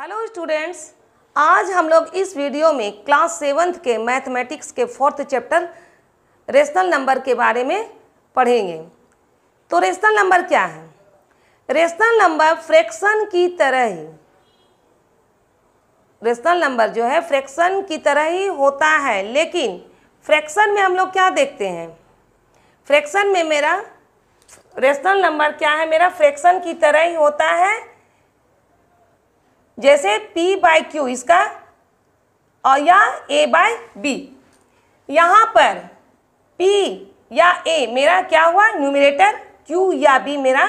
hello students आज हम लोग इस वीडियो में क्लास सेवन्थ के मैथमेटिक्स के फोर्थ चैप्टर रेशनल नंबर के बारे में पढ़ेंगे तो रेशनल नंबर क्या है रेशनल नंबर फ्रैक्शन की तरह ही रेशनल नंबर जो है फ्रैक्शन की तरह ही होता है लेकिन फ्रैक्शन में हम लोग क्या देखते हैं फ्रैक्शन में मेरा रेशनल नंबर क्या है मेरा फ्रैक्शन की तरह ही होता है जैसे P बाय क्यू इसका और या A बाय बी यहाँ पर P या A मेरा क्या हुआ न्यूमिनेटर Q या B मेरा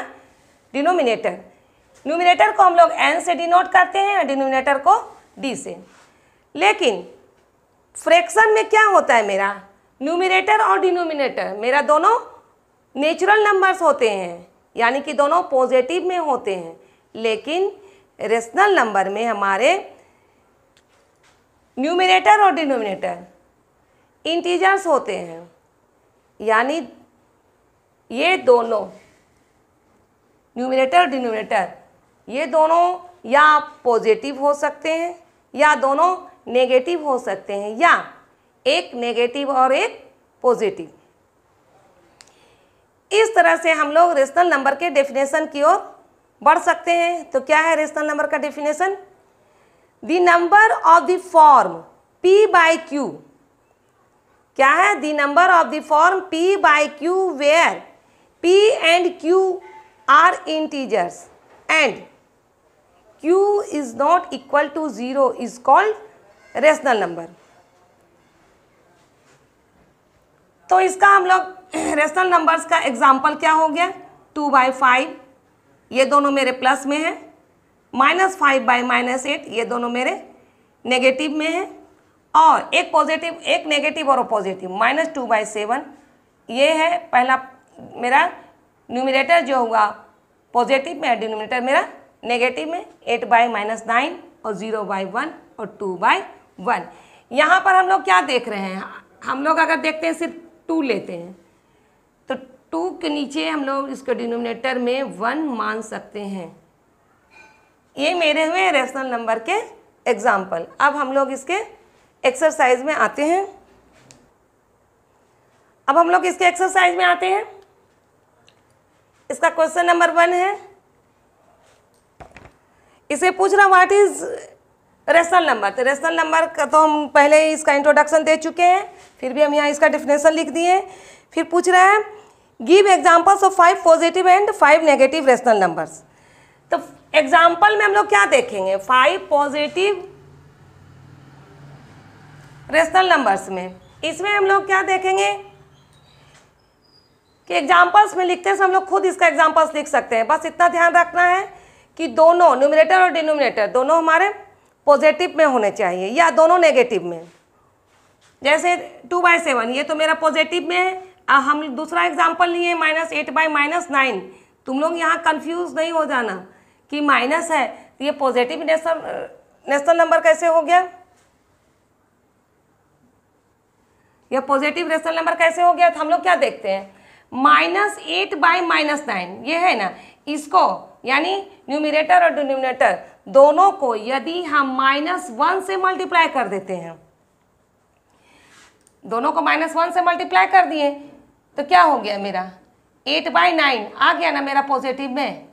डिनोमिनेटर न्यूमिनेटर को हम लोग एन से डिनोट करते हैं और डिनोमिनेटर को डी से लेकिन फ्रैक्शन में क्या होता है मेरा न्यूमिनेटर और डिनोमिनेटर मेरा दोनों नेचुरल नंबर्स होते हैं यानी कि दोनों पॉजिटिव में होते हैं लेकिन रेशनल नंबर में हमारे न्यूमिनेटर और डिनोमिनेटर इंटीजर्स होते हैं यानी ये दोनों न्यूमिनेटर और डिनोमिनेटर ये दोनों या पॉजिटिव हो सकते हैं या दोनों नेगेटिव हो सकते हैं या एक नेगेटिव और एक पॉजिटिव इस तरह से हम लोग रेशनल नंबर के डेफिनेशन की ओर बढ़ सकते हैं तो क्या है रेशनल नंबर का definition the number of the form P by Q क्या है the number of the form P by Q where P and Q are integers and Q is not equal to zero is called rational number तो इसका हम लोग rational numbers का example क्या हो गया टू बाई फाइव ये दोनों मेरे प्लस में है minus five by minus eight ये दोनों मेरे नेगेटिव में है और एक पॉजिटिव एक नेगेटिव और positive minus two by seven ये है पहला मेरा न्यूमिनेटर जो हुआ पॉजिटिव में डिनोमिनेटर मेरा नेगेटिव में एट बाई माइनस नाइन और ज़ीरो बाई वन और टू बाई वन यहाँ पर हम लोग क्या देख रहे हैं हम लोग अगर देखते हैं सिर्फ टू लेते हैं टू के नीचे हम लोग इसके डिनोमिनेटर में वन मान सकते हैं ये मेरे हुए रेशनल नंबर के एग्जाम्पल अब हम लोग इसके एक्सरसाइज में आते हैं अब हम लोग इसके एक्सरसाइज में आते हैं इसका क्वेश्चन नंबर वन है इसे पूछ रहा व्हाट इज रेशनल नंबर तो रेशनल नंबर का तो हम पहले ही इसका इंट्रोडक्शन दे चुके हैं फिर भी हम यहाँ इसका डिफिनेशन लिख दिए फिर पूछ रहा है give examples of five positive and five negative rational numbers तो एग्जाम्पल में हम लोग क्या देखेंगे फाइव पॉजिटिव रेशनल नंबर्स में इसमें हम लोग क्या देखेंगे कि एग्जाम्पल्स में लिखते समय हम लोग खुद इसका एग्जाम्पल्स लिख सकते हैं बस इतना ध्यान रखना है कि दोनों न्यूमिनेटर और डिनोमिनेटर दोनों हमारे पॉजिटिव में होने चाहिए या दोनों नेगेटिव में जैसे टू बाई सेवन ये तो मेरा पॉजिटिव में है आ, हम दूसरा एग्जाम्पल लिए minus eight by minus nine तुम लोग यहाँ कन्फ्यूज नहीं हो जाना कि माइनस है तो ये पॉजिटिव नेशनल नेशनल नंबर कैसे हो गया यह पॉजिटिव रेशनल नंबर कैसे हो गया तो हम लोग क्या देखते हैं minus eight by minus nine ये है ना इसको यानी न्यूमिनेटर और डिनोमिनेटर दोनों को यदि हम माइनस वन से मल्टीप्लाई कर देते हैं दोनों को माइनस वन से मल्टीप्लाई कर दिए तो क्या हो गया मेरा एट बाई नाइन आ गया ना मेरा पॉजिटिव में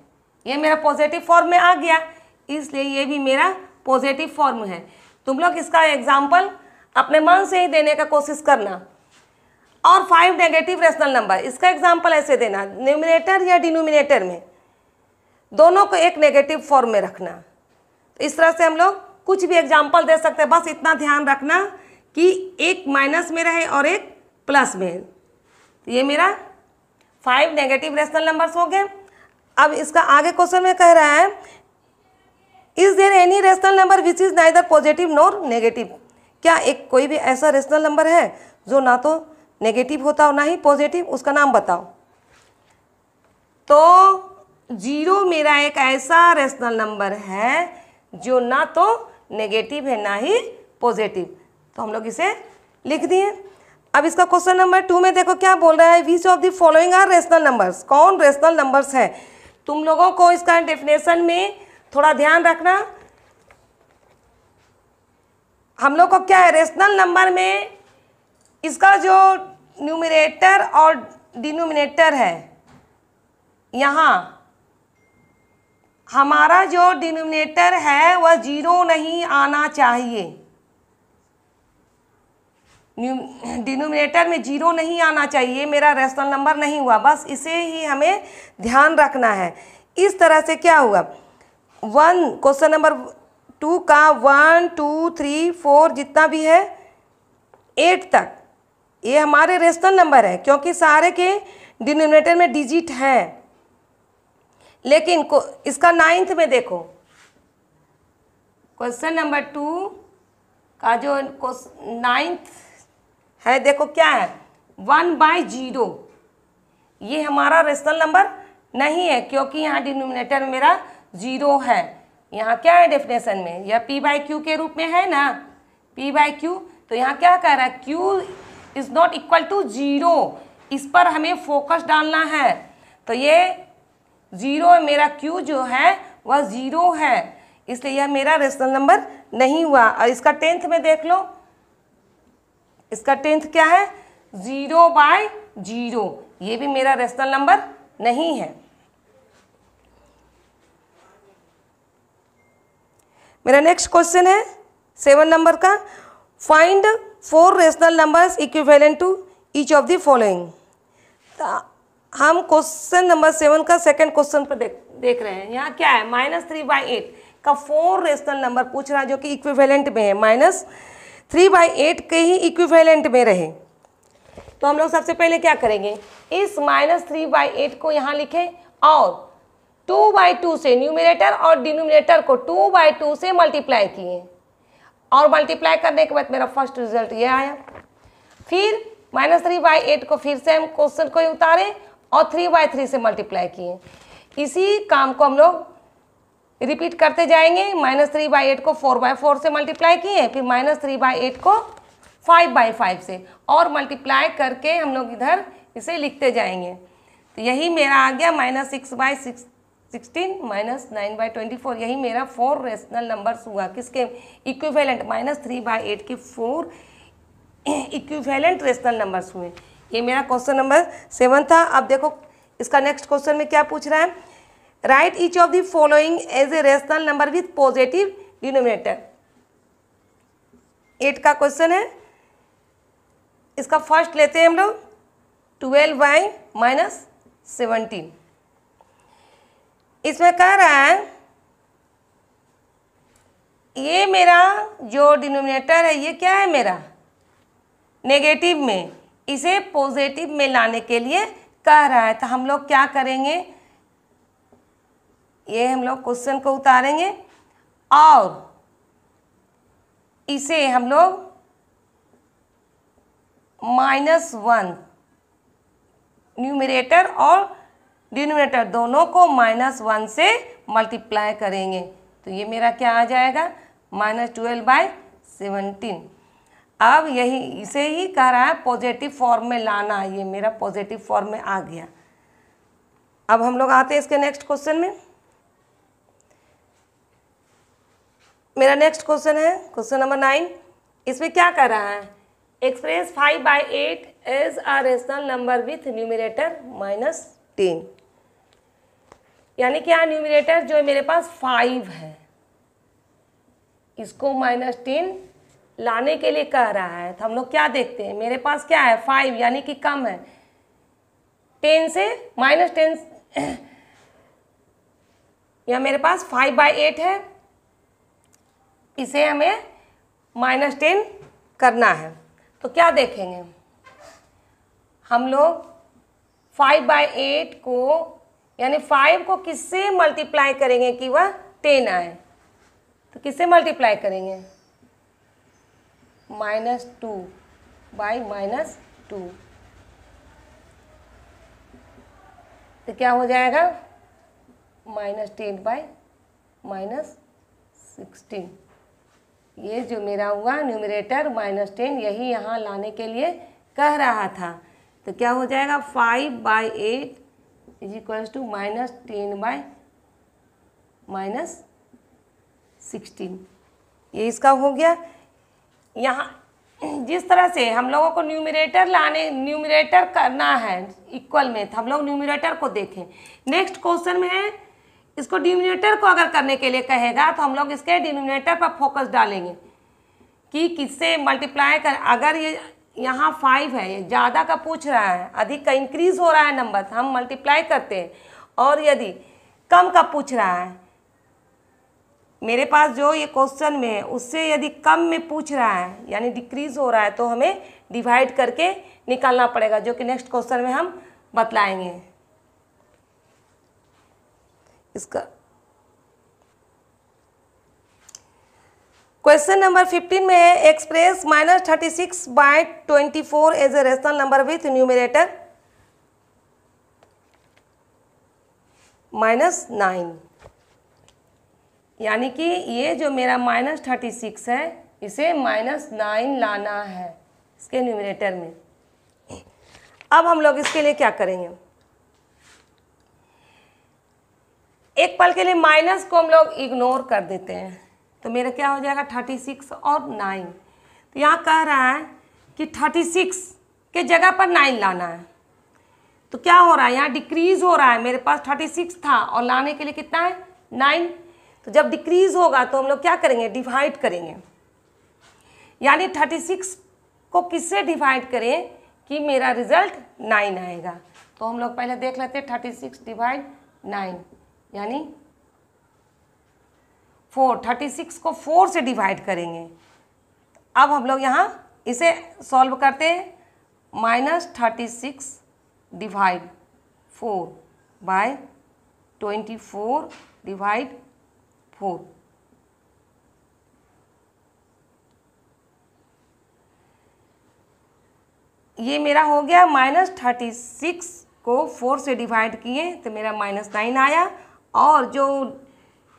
ये मेरा पॉजिटिव फॉर्म में आ गया इसलिए ये भी मेरा पॉजिटिव फॉर्म है तुम लोग इसका एग्जाम्पल अपने मन से ही देने का कोशिश करना और फाइव नेगेटिव रेशनल नंबर इसका एग्जाम्पल ऐसे देना न्यूमिनेटर या डिनोमिनेटर में दोनों को एक नेगेटिव फॉर्म में रखना तो इस तरह से हम लोग कुछ भी एग्जाम्पल दे सकते हैं बस इतना ध्यान रखना कि एक माइनस में रहे और एक प्लस में तो ये मेरा फाइव नेगेटिव रेशनल नंबर्स हो गए अब इसका आगे क्वेश्चन में कह रहा है is there any rational number which is either positive nor negative क्या एक कोई भी ऐसा रेशनल नंबर है जो ना तो नेगेटिव होता हो ना ही पॉजिटिव उसका नाम बताओ तो जीरो मेरा एक ऐसा रेशनल नंबर है जो ना तो नेगेटिव है ना ही पॉजिटिव तो हम लोग इसे लिख दिए अब इसका क्वेश्चन नंबर टू में देखो क्या बोल रहा है which of the following are rational numbers कौन रेशनल नंबर्स हैं तुम लोगों को इसका डेफिनेशन में थोड़ा ध्यान रखना हम लोग को क्या है रेशनल नंबर में इसका जो न्यूमिनेटर और डिनोमिनेटर है यहाँ हमारा जो डिनोमिनेटर है वह जीरो नहीं आना चाहिए डिनोमिनेटर में जीरो नहीं आना चाहिए मेरा रेशनल नंबर नहीं हुआ बस इसे ही हमें ध्यान रखना है इस तरह से क्या हुआ वन क्वेश्चन नंबर टू का वन टू थ्री फोर जितना भी है एट तक ये हमारे रेशनल नंबर है क्योंकि सारे के डिनोमिनेटर में डिजिट हैं लेकिन को इसका नाइन्थ में देखो क्वेश्चन नंबर टू का जो नाइन्थ है देखो क्या है वन बाई जीरो ये हमारा रेशनल नंबर नहीं है क्योंकि यहाँ डिनोमिनेटर मेरा जीरो है यहाँ क्या है डेफिनेशन में यह पी बाई क्यू के रूप में है ना पी बाई क्यू तो यहाँ क्या कह रहा है Q is not equal to zero इस पर हमें फोकस डालना है तो ये जीरो मेरा क्यू जो है वह ज़ीरो है इसलिए यह मेरा रेशनल नंबर नहीं हुआ और इसका टेंथ में देख लो इसका टेंथ क्या है ज़ीरो बाय जीरो ये भी मेरा रेशनल नंबर नहीं है मेरा नेक्स्ट क्वेश्चन है सेवन नंबर का find four rational numbers equivalent to each of the following हम क्वेश्चन नंबर सेवन का सेकंड क्वेश्चन पर देख देख रहे हैं यहाँ क्या है माइनस थ्री बाई एट का फोर रेशनल नंबर पूछ रहा है जो कि इक्विवेलेंट में है माइनस थ्री बाई एट के ही इक्विवेलेंट में रहे तो हम लोग सबसे पहले क्या करेंगे इस माइनस थ्री बाई एट को यहाँ लिखें और टू बाई टू से न्यूमिनेटर और डिनोमिनेटर को टू बाई टू से मल्टीप्लाई किए और मल्टीप्लाई करने के बाद मेरा फर्स्ट रिजल्ट ये आया फिर माइनस थ्री बाई एट को फिर से हम क्वेश्चन को ही उतारें और थ्री बाई थ्री से मल्टीप्लाई किए इसी काम को हम लोग रिपीट करते जाएंगे माइनस थ्री बाई एट को फोर बाई फोर से मल्टीप्लाई किए फिर माइनस थ्री बाई एट को फाइव बाई फाइव से और मल्टीप्लाई करके हम लोग इधर इसे लिखते जाएंगे तो यही मेरा आ गया minus six by six sixteen minus nine by twenty four यही मेरा फोर रेशनल नंबर्स हुआ किसके equivalent minus three by eight के फोर इक्विवेलेंट रेशनल नंबर्स हुए ये मेरा क्वेश्चन नंबर सेवन था अब देखो इसका नेक्स्ट क्वेश्चन में क्या पूछ रहा है write each of the following as a rational number with positive denominator eight का क्वेश्चन है इसका फर्स्ट लेते हैं हम लोग ट्वेल्व वाई माइनस सेवनटीन इसमें कह रहा है ये मेरा जो डिनोमिनेटर है ये क्या है मेरा नेगेटिव में इसे पॉजिटिव में लाने के लिए कह रहा है तो हम लोग क्या करेंगे ये हम लोग क्वेश्चन को उतारेंगे और इसे हम लोग माइनस वन न्यूमिनेटर और डिनोमिनेटर दोनों को माइनस वन से मल्टीप्लाई करेंगे तो ये मेरा क्या आ जाएगा माइनस ट्वेल्व बाई सेवनटीन अब यही इसे ही कह रहा है पॉजिटिव फॉर्म में लाना है ये मेरा पॉजिटिव फॉर्म में आ गया अब हम लोग आते हैं इसके नेक्स्ट क्वेश्चन में मेरा नेक्स्ट क्वेश्चन है क्वेश्चन नंबर नाइन इसमें क्या कर रहा है express five by eight as a rational number with numerator minus ten यानी क्या न्यूमिनेटर जो मेरे पास फाइव है इसको माइनस टेन लाने के लिए कह रहा है तो हम लोग क्या देखते हैं मेरे पास क्या है फाइव यानी कि कम है टेन से माइनस टेन या मेरे पास फाइव बाई एट है इसे हमें माइनस टेन करना है तो क्या देखेंगे हम लोग फाइव बाई एट को यानी फाइव को किससे मल्टीप्लाई करेंगे कि वह टेन आए तो किससे मल्टीप्लाई करेंगे minus two by minus two तो क्या हो जाएगा minus ten by minus sixteen ये जो मेरा हुआ न्यूमिरेटर माइनस टेन यही यहाँ लाने के लिए कह रहा था तो क्या हो जाएगा five by eight is equals to minus ten by minus sixteen ये इसका हो गया यहाँ जिस तरह से हम लोगों को न्यूमिरेटर लाने न्यूमिरेटर करना है इक्वल में तो हम लोग न्यूमिरेटर को देखें नेक्स्ट क्वेश्चन में है इसको डिनोमिनेटर को अगर करने के लिए कहेगा तो हम लोग इसके डिनोमिनेटर पर फोकस डालेंगे कि किससे मल्टीप्लाई कर अगर ये यहाँ फाइव है ये ज़्यादा का पूछ रहा है अधिक का इंक्रीज हो रहा है नंबर तो हम मल्टीप्लाई करते हैं और यदि कम का पूछ रहा है मेरे पास जो ये क्वेश्चन में है उससे यदि कम में पूछ रहा है यानी डिक्रीज हो रहा है तो हमें डिवाइड करके निकालना पड़ेगा जो कि नेक्स्ट क्वेश्चन में हम बतलाएंगे इसका क्वेश्चन नंबर 15 में है express minus thirty six by twenty four as a rational number with numerator minus nine यानी कि ये जो मेरा माइनस थर्टी सिक्स है इसे माइनस नाइन लाना है इसके न्यूमिनेटर में अब हम लोग इसके लिए क्या करेंगे एक पल के लिए माइनस को हम लोग इग्नोर कर देते हैं तो मेरा क्या हो जाएगा थर्टी सिक्स और नाइन तो यहाँ कह रहा है कि थर्टी सिक्स के जगह पर नाइन लाना है तो क्या हो रहा है यहाँ डिक्रीज हो रहा है मेरे पास थर्टी सिक्स था और लाने के लिए कितना है नाइन तो जब डिक्रीज होगा तो हम लोग क्या करेंगे डिवाइड करेंगे यानी थर्टी सिक्स को किससे डिवाइड करें कि मेरा रिजल्ट नाइन आएगा तो हम लोग पहले देख लेते हैं थर्टी सिक्स डिवाइड नाइन यानी फोर थर्टी सिक्स को फोर से डिवाइड करेंगे अब हम लोग यहाँ इसे सॉल्व करते हैं minus thirty six divide four by twenty four divide four ये मेरा हो गया माइनस थर्टी सिक्स को फोर से डिवाइड किए तो मेरा माइनस नाइन आया और जो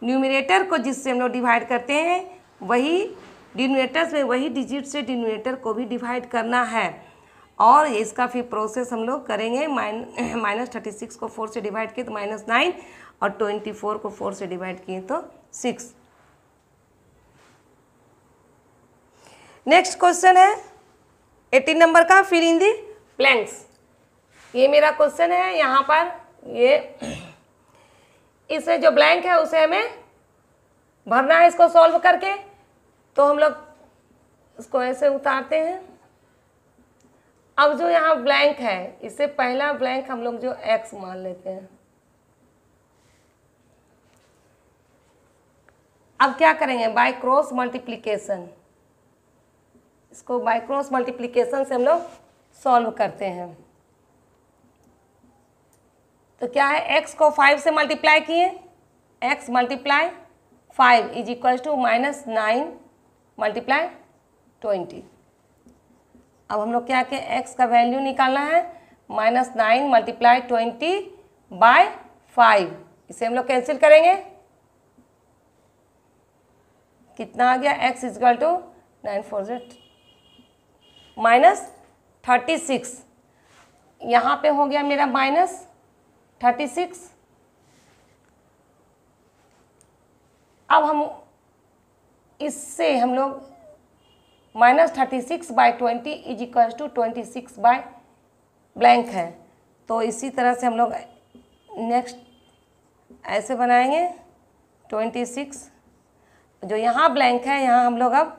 न्यूमिनेटर को जिससे हम लोग डिवाइड करते हैं वही डिनोमीटर में वही डिजिट से डिनोमीटर को भी डिवाइड करना है और इसका फिर प्रोसेस हम लोग करेंगे माइन माइनस थर्टी सिक्स को फोर से डिवाइड किए तो माइनस नाइन और ट्वेंटी फोर को फोर से डिवाइड किए तो सिक्स नेक्स्ट क्वेश्चन है एटीन नंबर का फिल इन दी प्लैंक्स ये मेरा क्वेश्चन है यहाँ पर ये इसमें जो ब्लैंक है उसे हमें भरना है इसको सॉल्व करके तो हम लोग इसको ऐसे उतारते हैं अब जो यहाँ ब्लैंक है इससे पहला ब्लैंक हम लोग जो एक्स मान लेते हैं अब क्या करेंगे बाय क्रॉस मल्टीप्लीकेशन इसको बाय क्रॉस मल्टीप्लीकेशन से हम लोग सॉल्व करते हैं तो क्या है x को 5 से मल्टीप्लाई किए x multiply five is equal to minus nine multiply twenty अब हम लोग क्या क्या x का वैल्यू निकालना है minus nine multiply twenty by five इसे हम लोग कैंसिल करेंगे कितना आ गया x equal to nine four Z minus thirty six यहाँ पर हो गया मेरा माइनस थर्टी सिक्स अब हम इससे हम लोग minus thirty six by twenty is equal to twenty six by blank है तो इसी तरह से हम लोग नेक्स्ट ऐसे बनाएंगे ट्वेंटी सिक्स जो यहाँ ब्लैंक है यहाँ हम लोग अब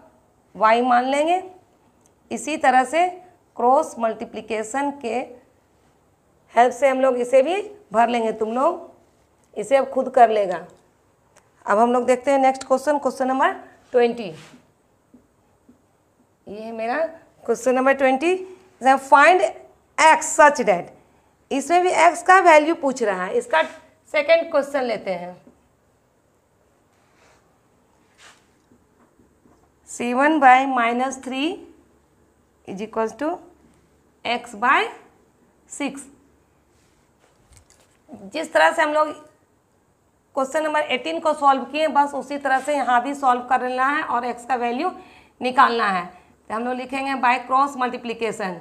वाई मान लेंगे इसी तरह से क्रॉस मल्टीप्लिकेशन के हेल्प से हम लोग इसे भी भर लेंगे तुम लोग इसे अब खुद कर लेगा अब हम लोग देखते हैं next question question number twenty ये है मेरा question number twenty find X such that इसमें भी एक्स का वैल्यू पूछ रहा है इसका सेकंड क्वेश्चन लेते हैं seven by minus three is equal to X by six जिस तरह से हम लोग क्वेश्चन नंबर एटीन को सॉल्व किए बस उसी तरह से यहाँ भी सॉल्व कर लेना है और एक्स का वैल्यू निकालना है तो हम लोग लिखेंगे by cross multiplication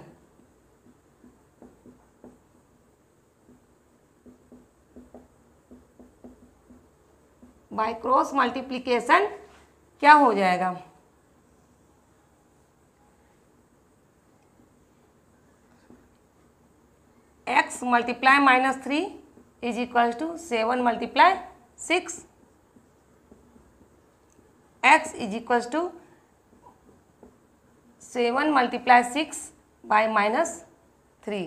by cross multiplication क्या हो जाएगा X multiply minus three is equal to seven multiply six X is equal to seven multiply six by minus three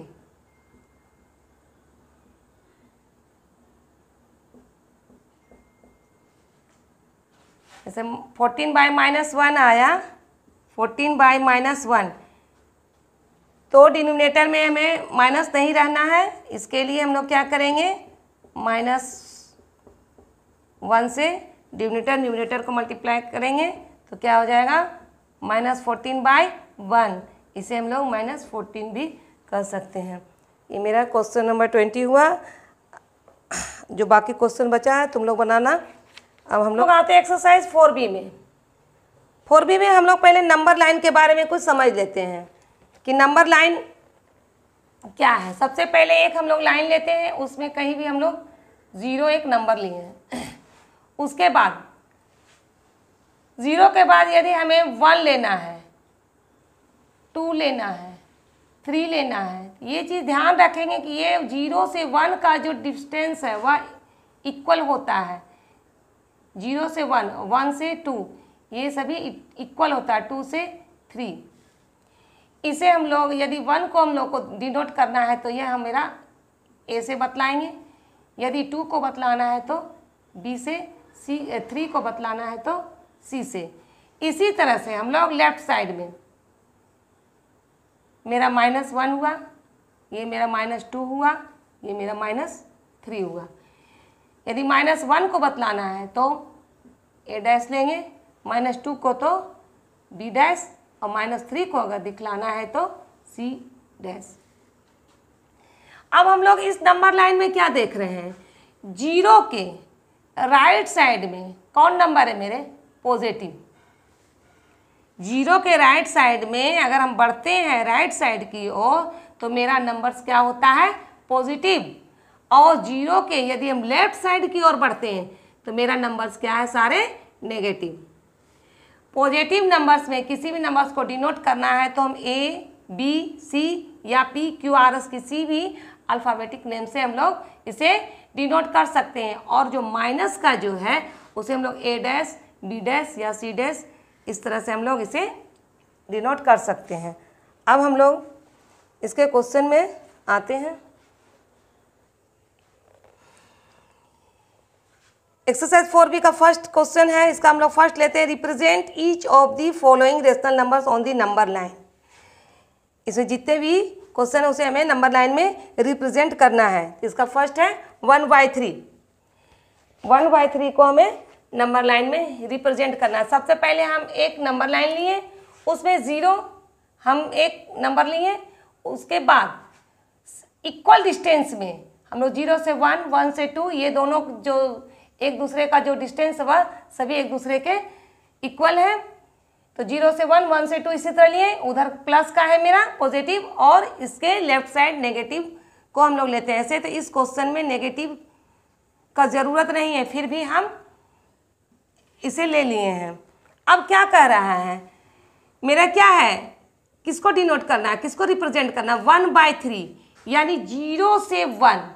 जैसे फोर्टीन बाय माइनस वन आया फोर्टीन बाय माइनस वन तो denominator में हमें minus नहीं रहना है इसके लिए हम लोग क्या करेंगे माइनस वन से डिमिनेटर न्यूमिनेटर को मल्टीप्लाई करेंगे तो क्या हो जाएगा माइनस फोर्टीन बाई वन इसे हम लोग माइनस फोर्टीन भी कर सकते हैं ये मेरा क्वेश्चन नंबर ट्वेंटी हुआ जो बाकी क्वेश्चन बचा है तुम लोग बनाना अब हम लोग आते हैं एक्सरसाइज फोर बी में फोर बी में हम लोग पहले नंबर लाइन के बारे में कुछ समझ लेते हैं कि नंबर लाइन क्या है सबसे पहले एक हम लोग लाइन लेते हैं उसमें कहीं भी हम लोग ज़ीरो एक नंबर लिए हैं उसके बाद ज़ीरो के बाद यदि हमें वन लेना है टू लेना है थ्री लेना है ये चीज़ ध्यान रखेंगे कि ये जीरो से वन का जो डिस्टेंस है वह इक्वल होता है जीरो से वन वन से टू ये सभी इक्वल होता है टू से थ्री इसे हम लोग यदि वन को हम लोग को डिनोट करना है तो यह हम मेरा ए से बतलाएंगे यदि टू को बतलाना है तो बी से सी थ्री को बतलाना है तो सी से इसी तरह से हम लोग लेफ्ट साइड में मेरा माइनस वन हुआ ये मेरा माइनस टू हुआ ये मेरा माइनस थ्री हुआ यदि माइनस वन को बतलाना है तो ए डैश लेंगे माइनस टू को तो बी डैश और माइनस थ्री को अगर दिखलाना है तो सी डैश अब हम लोग इस नंबर लाइन में क्या देख रहे हैं जीरो के राइट साइड में कौन नंबर है मेरे पॉजिटिव जीरो के राइट साइड में अगर हम बढ़ते हैं राइट साइड की ओर तो मेरा नंबर्स क्या होता है पॉजिटिव और जीरो के यदि हम लेफ्ट साइड की ओर बढ़ते हैं तो मेरा नंबर्स क्या है सारे नेगेटिव पॉजिटिव नंबर्स में किसी भी नंबर्स को डिनोट करना है तो हम ए बी सी या पी क्यू आर एस किसी भी अल्फ़ाबेटिक नेम से हम लोग इसे डिनोट कर सकते हैं और जो माइनस का जो है उसे हम लोग ए डैश बी डैश या सी डैश इस तरह से हम लोग इसे डिनोट कर सकते हैं अब हम लोग इसके क्वेश्चन में आते हैं एक्सरसाइज फोर बी का फर्स्ट क्वेश्चन है इसका हम लोग फर्स्ट लेते हैं represent each of the following rational numbers on the number line इसमें जितने भी क्वेश्चन है उसे हमें नंबर लाइन में रिप्रेजेंट करना है इसका फर्स्ट है one by three one by three को हमें नंबर लाइन में रिप्रेजेंट करना है सबसे पहले हम एक नंबर लाइन लिए उसमें ज़ीरो हम एक नंबर लिए उसके बाद इक्वल डिस्टेंस में हम लोग जीरो से वन वन से टू ये दोनों जो एक दूसरे का जो डिस्टेंस हुआ सभी एक दूसरे के इक्वल है तो जीरो से वन वन से टू इसी तरह लिए उधर प्लस का है मेरा पॉजिटिव और इसके लेफ्ट साइड नेगेटिव को हम लोग लेते हैं ऐसे तो इस क्वेश्चन में नेगेटिव का ज़रूरत नहीं है फिर भी हम इसे ले लिए हैं अब क्या कह रहा है मेरा क्या है किसको डिनोट करना है किसको रिप्रेजेंट करना वन बाय थ्री यानी जीरो से वन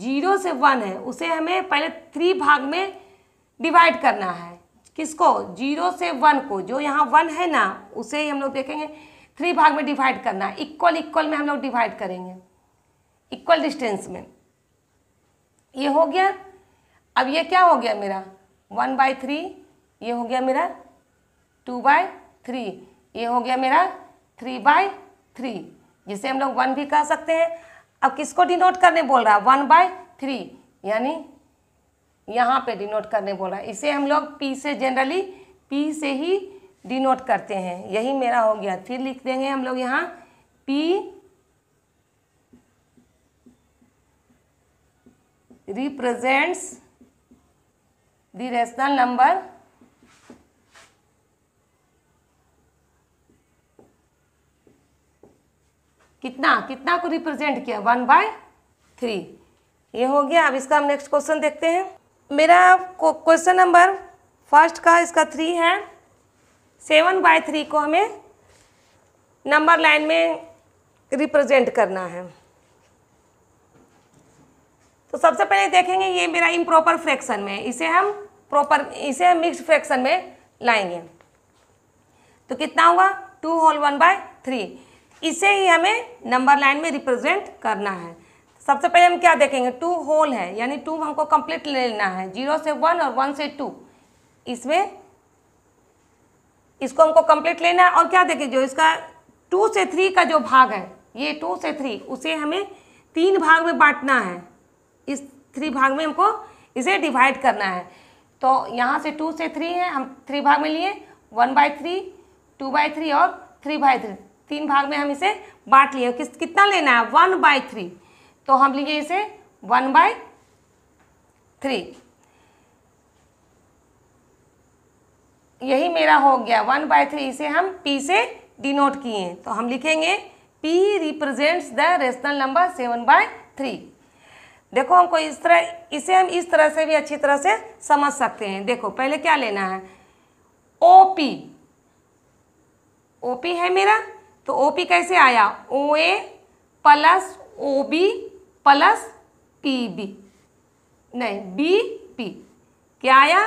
जीरो से वन है उसे हमें पहले थ्री भाग में डिवाइड करना है किसको जीरो से वन को जो यहाँ वन है ना उसे ही हम लोग देखेंगे थ्री भाग में डिवाइड करना इक्वल इक्वल में हम लोग डिवाइड करेंगे इक्वल डिस्टेंस में ये हो गया अब ये क्या हो गया मेरा वन बाई थ्री ये हो गया मेरा टू बाय थ्री ये हो गया मेरा थ्री बाय थ्री जिसे हम लोग वन भी कह सकते हैं अब किसको डिनोट करने बोल रहा है वन बाय थ्री यानी यहाँ पे डिनोट करने बोला इसे हम लोग पी से जनरली पी से ही डिनोट करते हैं यही मेरा हो गया फिर लिख देंगे हम लोग यहाँ P represents the rational number कितना कितना को रिप्रेजेंट किया वन बाय थ्री ये हो गया अब इसका हम नेक्स्ट क्वेश्चन देखते हैं मेरा क्वेश्चन नंबर फर्स्ट का इसका थ्री है सेवन बाय थ्री को हमें नंबर लाइन में रिप्रेजेंट करना है तो सबसे पहले देखेंगे ये मेरा इम्प्रॉपर फ्रैक्शन में इसे हम प्रॉपर इसे हम मिक्स्ड फ्रैक्शन में लाएंगे तो कितना हुआ two whole one by three इसे ही हमें नंबर लाइन में रिप्रेजेंट करना है सबसे पहले हम क्या देखेंगे टू होल है यानी टू हमको कंप्लीट ले लेना है जीरो से वन और वन से टू इसमें इसको हमको कंप्लीट लेना है और क्या देखें जो इसका टू से थ्री का जो भाग है ये टू से थ्री उसे हमें तीन भाग में बांटना है इस थ्री भाग में हमको इसे डिवाइड करना है तो यहाँ से टू से थ्री है हम थ्री भाग में लिए one by three two by three और थ्री बाय थ्री तीन भाग में हम इसे बांट लिए किस कितना लेना है वन बाय थ्री तो हम लिखे इसे वन बाय थ्री यही मेरा हो गया वन बाय थ्री इसे हम पी से डिनोट किए तो हम लिखेंगे P represents the rational number seven by three देखो हमको इस तरह इसे हम इस तरह से भी अच्छी तरह से समझ सकते हैं देखो पहले क्या लेना है ओ पी ओ पी है मेरा तो ओ पी कैसे आया O A plus O B plus P B नहीं बी पी क्या आया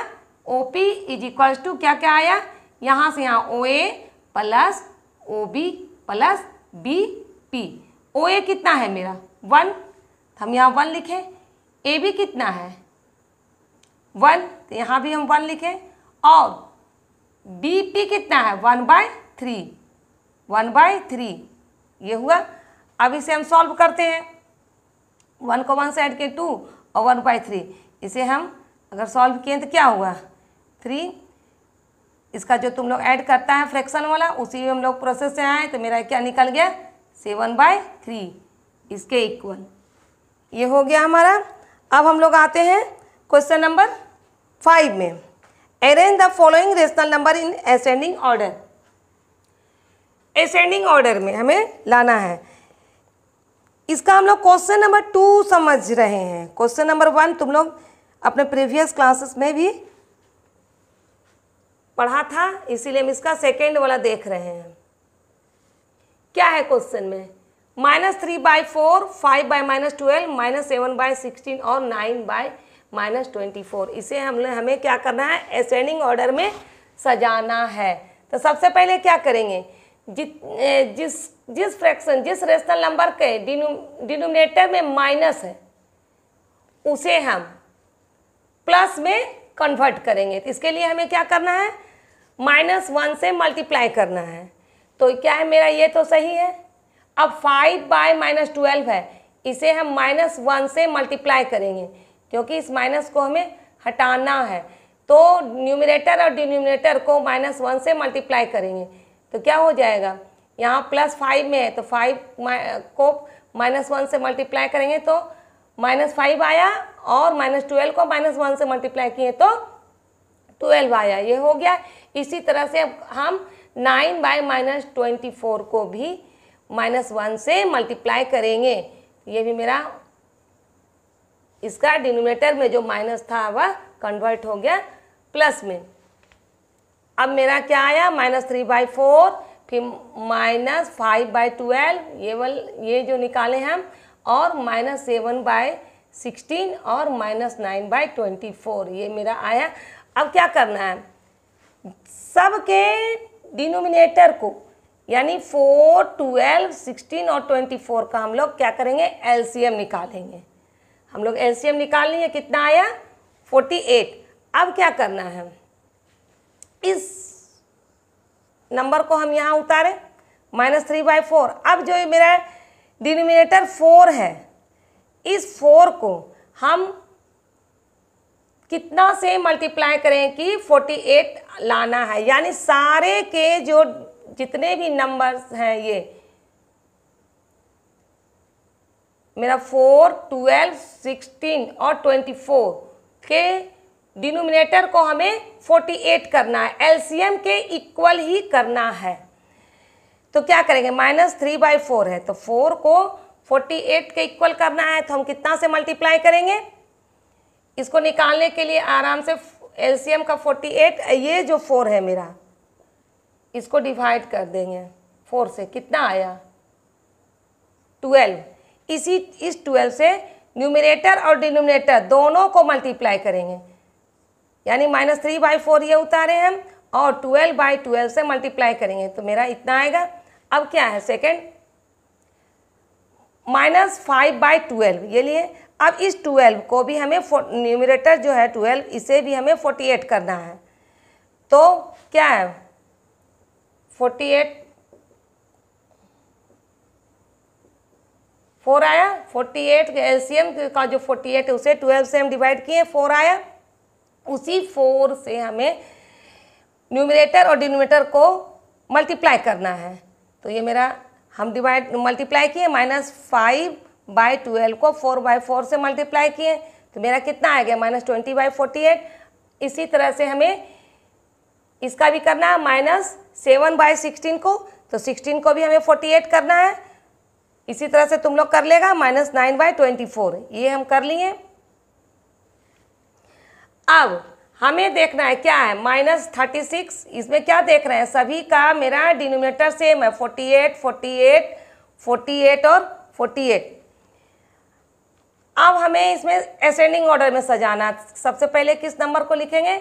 O P is equals to क्या क्या आया यहाँ से यहाँ O A plus O B plus B P O A कितना है मेरा वन हम यहाँ वन लिखें ए बी कितना है वन तो यहाँ भी हम वन लिखें और बी पी कितना है one by three one by three ये हुआ अब इसे हम सॉल्व करते हैं वन को वन से ऐड किए टू और वन बाई थ्री इसे हम अगर सॉल्व किए तो क्या हुआ थ्री इसका जो तुम लोग ऐड करता है फ्रैक्शन वाला उसी हम लोग प्रोसेस से आए तो मेरा क्या निकल गया सेवन बाई थ्री इसके इक्वल ये हो गया हमारा अब हम लोग आते हैं क्वेश्चन नंबर फाइव में arrange the following rational number in ascending order ascending order में हमें लाना है इसका हम लोग क्वेश्चन नंबर टू समझ रहे हैं क्वेश्चन नंबर वन तुम लोग अपने प्रीवियस क्लासेस में भी पढ़ा था इसीलिए हम इसका सेकेंड वाला देख रहे हैं क्या है क्वेश्चन में minus three by four five by minus twelve minus seven by sixteen और nine by minus twenty four इसे हमने हमें क्या करना है असेंडिंग ऑर्डर में सजाना है तो सबसे पहले क्या करेंगे जित जिस जिस फ्रैक्शन जिस रेशनल नंबर के डिनोमिनेटर में माइनस है उसे हम प्लस में कन्वर्ट करेंगे तो इसके लिए हमें क्या करना है माइनस वन से मल्टीप्लाई करना है तो क्या है मेरा ये तो सही है अब फाइव बाय माइनस ट्वेल्व है इसे हम माइनस वन से मल्टीप्लाई करेंगे क्योंकि इस माइनस को हमें हटाना है तो न्यूमिनेटर और डिनोमिनेटर को माइनस वन से मल्टीप्लाई करेंगे तो क्या हो जाएगा यहाँ प्लस फाइव में है तो फाइव को माइनस वन से मल्टीप्लाई करेंगे तो माइनस फाइव आया और माइनस ट्वेल्व को माइनस वन से मल्टीप्लाई किए तो ट्वेल्व आया ये हो गया इसी तरह से अब हम nine by minus twenty four को भी माइनस वन से मल्टीप्लाई करेंगे ये भी मेरा इसका डिनोमिनेटर में जो माइनस था वह कन्वर्ट हो गया प्लस में अब मेरा क्या आया माइनस थ्री बाई फोर फिर माइनस फाइव बाई ट्वेल्व ये वल ये जो निकाले हम और माइनस सेवन बाई सिक्सटीन और minus nine by twenty four ये मेरा आया अब क्या करना है सब के डिनोमिनेटर को यानी फोर ट्वेल्व सिक्सटीन और ट्वेंटी फोर का हम लोग क्या करेंगे एम निकालेंगे हम लोग एल सी एम निकाल लेंगे कितना आया फोर्टी एट अब क्या करना है इस नंबर को हम यहाँ उतारें माइनस थ्री बाई फोर अब जो मेरा डिनोमिनेटर फोर है इस फोर को हम कितना से मल्टीप्लाई करें कि फोर्टी एट लाना है यानी सारे के जो जितने भी नंबर्स हैं ये मेरा फोर ट्वेल्व सिक्सटीन और ट्वेंटी फोर के डिनोमिनेटर को हमें 48 करना है एलसीएम के इक्वल ही करना है तो क्या करेंगे माइनस थ्री बाई फोर है तो फोर को 48 के इक्वल करना है तो हम कितना से मल्टीप्लाई करेंगे इसको निकालने के लिए आराम से एलसीएम का 48 ये जो फोर है मेरा इसको डिवाइड कर देंगे फोर से कितना आया 12 इसी इस ट्वेल्व से न्यूमिनेटर और डिनोमिनेटर दोनों को मल्टीप्लाई करेंगे यानी माइनस थ्री बाई फोर ये उतारे हम और ट्वेल्व बाई ट्वेल्व से मल्टीप्लाई करेंगे तो मेरा इतना आएगा अब क्या है second minus five by twelve ये लिए अब इस ट्वेल्व को भी हमें न्यूमिनेटर जो है ट्वेल्व इसे भी हमें फोर्टी एट करना है तो क्या है फोर्टी एट फोर आया फोर्टी एट एम का जो फोर्टी एट है उसे ट्वेल्व से हम डिवाइड किए फोर आया उसी फोर से हमें न्यूमिनेटर और डिनोमेटर को मल्टीप्लाई करना है तो ये मेरा हम डिवाइड मल्टीप्लाई किए माइनस फाइव बाई ट्वेल्व को फोर बाई फोर से मल्टीप्लाई किए तो मेरा कितना आ गया minus twenty by forty eight इसी तरह से हमें इसका भी करना है माइनस सेवन बाई सिक्सटीन को तो सिक्सटीन को भी हमें फोर्टी एट करना है इसी तरह से तुम लोग कर लेगा minus nine by twenty four ये हम कर लिए अब हमें देखना है क्या है माइनस थर्टी सिक्स इसमें क्या देख रहे हैं सभी का मेरा डिनोमिनेटर सेम है forty eight forty eight forty eight और फोर्टी एट अब हमें इसमें असेंडिंग ऑर्डर में सजाना सबसे पहले किस नंबर को लिखेंगे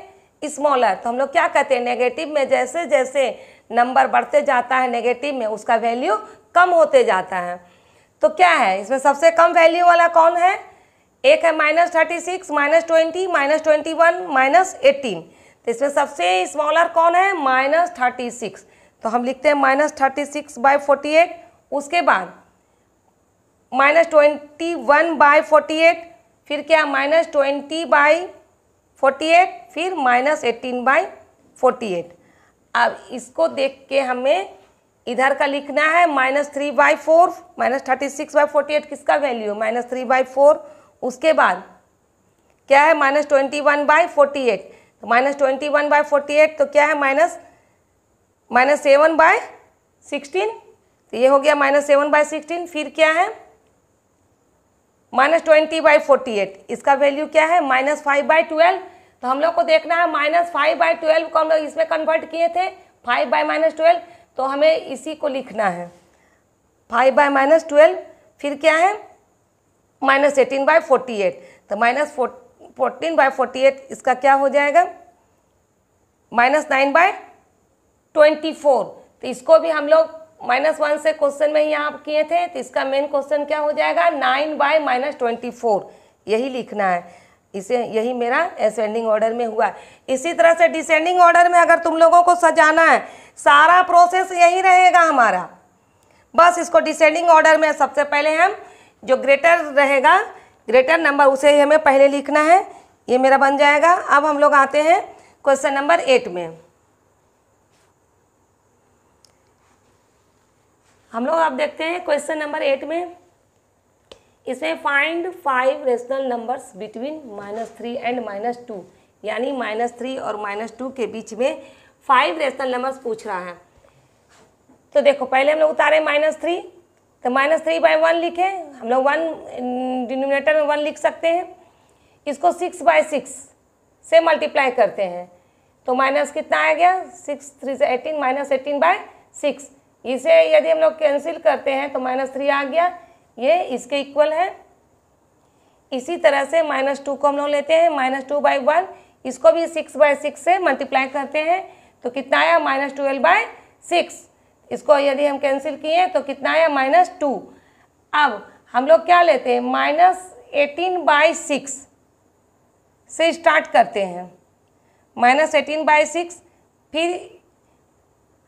स्मॉलर तो हम लोग क्या कहते हैं नेगेटिव में जैसे जैसे नंबर बढ़ते जाता है नेगेटिव में उसका वैल्यू कम होते जाता है तो क्या है इसमें सबसे कम वैल्यू वाला कौन है एक है minus thirty six minus twenty minus twenty one minus eighteen तो इसमें सबसे स्मॉलर कौन है माइनस थर्टी सिक्स तो हम लिखते हैं minus thirty six by forty eight उसके बाद minus twenty one by forty eight फिर क्या minus twenty by forty eight फिर minus eighteen by forty eight अब इसको देख के हमें इधर का लिखना है minus three by four minus thirty six by forty eight किसका वैल्यू है माइनस थ्री बाई फोर उसके बाद क्या है minus twenty one by forty eight minus twenty one by forty eight तो क्या है minus minus seven by sixteen तो ये हो गया माइनस सेवन बाय सिक्सटीन फिर क्या है minus twenty by forty eight इसका वैल्यू क्या है माइनस फाइव बाई ट्वेल्व तो हम लोग को देखना है माइनस फाइव बाई ट्वेल्व को हम लोग इसमें कन्वर्ट किए थे फाइव बाई माइनस ट्वेल्व तो हमें इसी को लिखना है फाइव बाई माइनस ट्वेल्व फिर क्या है minus eighteen by forty eight तो minus fourteen by forty eight इसका क्या हो जाएगा minus nine by twenty four तो इसको भी हम लोग माइनस वन से क्वेश्चन में यहाँ किए थे तो इसका मेन क्वेश्चन क्या हो जाएगा nine by minus twenty four यही लिखना है इसे यही मेरा एसेंडिंग ऑर्डर में हुआ इसी तरह से डिसेंडिंग ऑर्डर में अगर तुम लोगों को सजाना है सारा प्रोसेस यही रहेगा हमारा बस इसको डिसेंडिंग ऑर्डर में सबसे पहले हम जो ग्रेटर रहेगा ग्रेटर नंबर उसे ही हमें पहले लिखना है ये मेरा बन जाएगा अब हम लोग आते हैं क्वेश्चन नंबर एट में हम लोग आप देखते हैं क्वेश्चन नंबर एट में इसे find five rational numbers between minus three and minus two यानी माइनस थ्री और माइनस टू के बीच में फाइव रेशनल नंबर्स पूछ रहा है तो देखो पहले हम लोग उतारे माइनस थ्री तो माइनस थ्री बाई वन लिखें हम लोग वन डिनोमिनेटर में वन लिख सकते हैं इसको सिक्स बाई सिक्स से मल्टीप्लाई करते हैं तो माइनस कितना आ गया सिक्स थ्री से eighteen minus eighteen by six इसे यदि हम लोग कैंसिल करते हैं तो माइनस थ्री आ गया ये इसके इक्वल है इसी तरह से माइनस टू को हम लोग लेते हैं माइनस टू बाई वन इसको भी सिक्स बाय सिक्स से मल्टीप्लाई करते हैं तो कितना आया माइनस ट्वेल्व बाय सिक्स इसको यदि हम कैंसिल किए तो कितना आया माइनस टू अब हम लोग क्या लेते हैं माइनस एटीन बाई सिक्स से स्टार्ट करते हैं माइनस एटीन बाई सिक्स फिर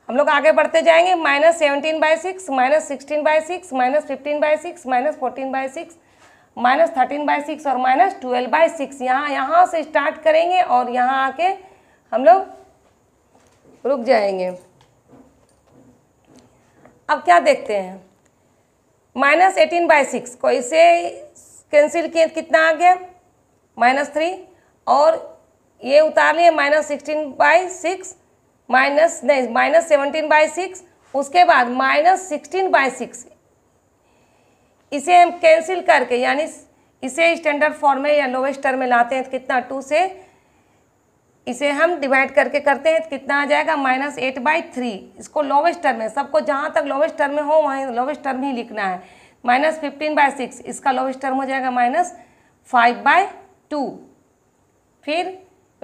हम लोग आगे बढ़ते जाएंगे minus seventeen by six minus sixteen by six minus fifteen by six minus fourteen by six minus thirteen by six और माइनस ट्वेल्व बाई सिक्स यहाँ यहाँ से स्टार्ट करेंगे और यहाँ आके हम लोग रुक जाएंगे अब क्या देखते हैं माइनस एटीन बाई सिक्स को इसे कैंसिल किए कितना आ गया माइनस थ्री और ये उतार लिए minus sixteen by six minus नहीं माइनस सेवनटीन बाई सिक्स उसके बाद माइनस सिक्सटीन बाई सिक्स इसे हम कैंसिल करके यानी इसे स्टैंडर्ड फॉर्म में या लोवेस्ट टर्म में लाते हैं तो कितना टू से इसे हम डिवाइड करके करते हैं कितना आ जाएगा माइनस एट बाई थ्री इसको लोवेस्ट टर्म में सबको जहाँ तक लोवेस्ट टर्म में हो वहीं लोवेस्ट टर्म ही लिखना है माइनस फिफ्टीन बाई सिक्स इसका लोवेस्ट टर्म हो जाएगा माइनस फाइव बाय टू फिर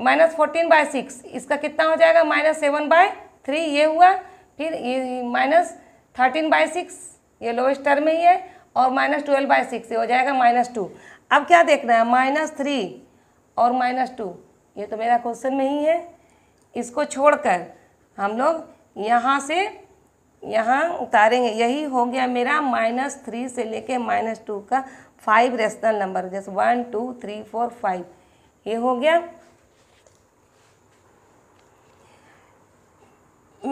माइनस फोर्टीन बाय सिक्स इसका कितना हो जाएगा माइनस सेवन बाय थ्री ये हुआ फिर ये माइनस थर्टीन बाय सिक्स ये लोवेस्ट टर्म में ही है और माइनस ट्वेल्व बाय सिक्स ये हो जाएगा माइनस टू अब क्या देखना है माइनस थ्री और माइनस टू ये तो मेरा क्वेश्चन में ही है इसको छोड़कर हम लोग यहाँ से यहाँ उतारेंगे यही हो गया मेरा माइनस थ्री से लेके माइनस टू का फाइव रेशनल नंबर जैसे one two three four five ये हो गया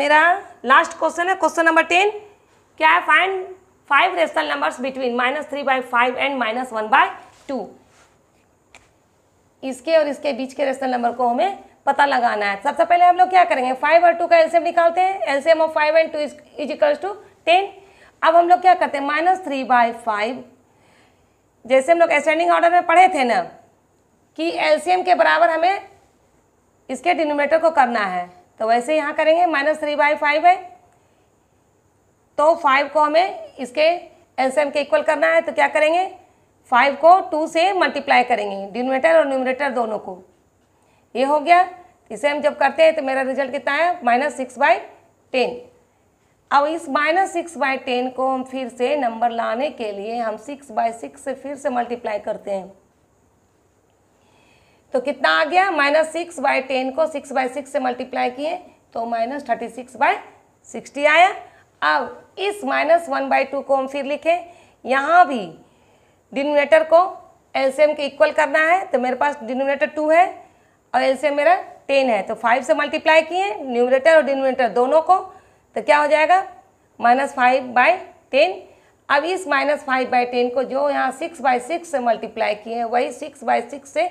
मेरा लास्ट क्वेश्चन है क्वेश्चन नंबर टेन क्या है find five rational numbers between minus three by five and minus one by two इसके और इसके बीच के रेशनल नंबर को हमें पता लगाना है सबसे पहले हम लोग क्या करेंगे फाइव और टू का एल्सियम निकालते हैं LCM of five and two is equals to ten अब हम लोग क्या करते हैं माइनस थ्री बाई फाइव जैसे हम लोग एसेंडिंग ऑर्डर में पढ़े थे ना कि एल्सियम के बराबर हमें इसके डिनोमेटर को करना है तो वैसे यहाँ करेंगे माइनस थ्री बाई फाइव है तो फाइव को हमें इसके एल्सियम के इक्वल करना है तो क्या करेंगे फाइव को टू से मल्टीप्लाई करेंगे डिनोमेटर और न्यूमरेटर दोनों को ये हो गया इसे हम जब करते हैं तो मेरा रिजल्ट कितना है माइनस सिक्स बाई टेन अब इस माइनस सिक्स बाई टेन को हम फिर से नंबर लाने के लिए हम सिक्स बाई सिक्स से फिर से मल्टीप्लाई करते हैं तो कितना आ गया माइनस सिक्स बाई टेन को सिक्स बाई सिक्स से मल्टीप्लाई किए तो minus thirty six by sixty आया अब इस माइनस वन बाई टू को हम फिर लिखें यहाँ भी डिनोमिनेटर को एलसीएम के इक्वल करना है तो मेरे पास डिनोमिनेटर टू है और एलसीएम मेरा टेन है तो फाइव से मल्टीप्लाई किए न्यूमिनेटर और डिनोमिनेटर दोनों को तो क्या हो जाएगा माइनस फाइव बाई टेन अब इस माइनस फाइव बाई टेन को जो यहाँ सिक्स बाई सिक्स से मल्टीप्लाई किए हैं वही सिक्स बाई सिक्स से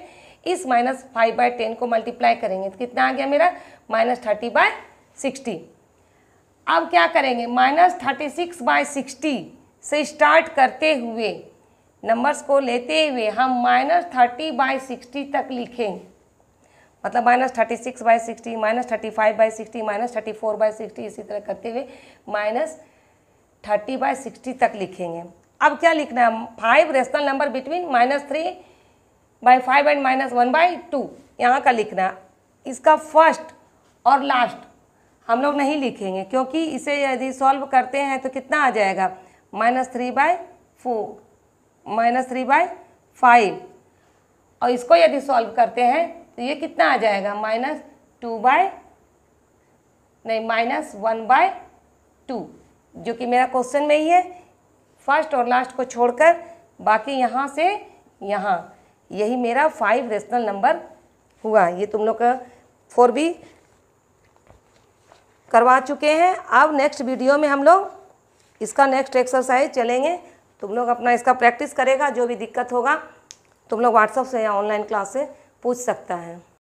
इस माइनस फाइव बाई टेन को मल्टीप्लाई करेंगे तो कितना आ गया मेरा माइनस थर्टी बाय सिक्सटी अब क्या करेंगे minus thirty six by sixty से स्टार्ट करते हुए नंबर्स को लेते हुए हम माइनस थर्टी बाई सिक्सटी तक लिखेंगे मतलब minus thirty six by sixty minus thirty five by sixty minus thirty four by sixty इसी तरह करते हुए माइनस थर्टी बाई सिक्सटी तक लिखेंगे अब क्या लिखना है five rational number between minus three by five and minus one by two यहाँ का लिखना है इसका फर्स्ट और लास्ट हम लोग नहीं लिखेंगे क्योंकि इसे यदि सॉल्व करते हैं तो कितना आ जाएगा minus three by four minus three by five और इसको यदि सॉल्व करते हैं तो ये कितना आ जाएगा माइनस टू बाय नहीं माइनस वन बाय टू जो कि मेरा क्वेश्चन में ही है फर्स्ट और लास्ट को छोड़कर बाकी यहाँ से यहाँ यही मेरा फाइव रेशनल नंबर हुआ ये तुम लोग का फोर बी करवा चुके हैं अब नेक्स्ट वीडियो में हम लोग इसका नेक्स्ट एक्सरसाइज चलेंगे तुम लोग अपना इसका प्रैक्टिस करेगा जो भी दिक्कत होगा तुम लोग व्हाट्सअप से या ऑनलाइन क्लास से पूछ सकता है